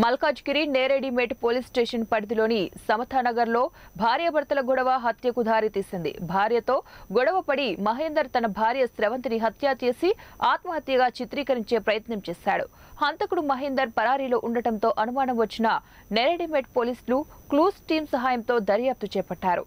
Malkajgiri నేరేడిమేట్ police station పరిధిలోని సమతానగర్లో భార్యాభర్తల గొడవ హత్యకు దారితీసింది భార్యతో గొడవ పడి మహేందర్ తన భార్య స్రవంతిని హత్య చేసి ఆత్మహత్యగా చిత్రీకరించే ప్రయత్నం చేశాడు హంతకుడు మహేందర్ పరారీలో ఉండటంతో అనుమానం వచ్చిన నేరేడిమేట్ పోలీసులు క్లూస్ టీం సహాయంతో దర్యాప్తు చేపట్టారు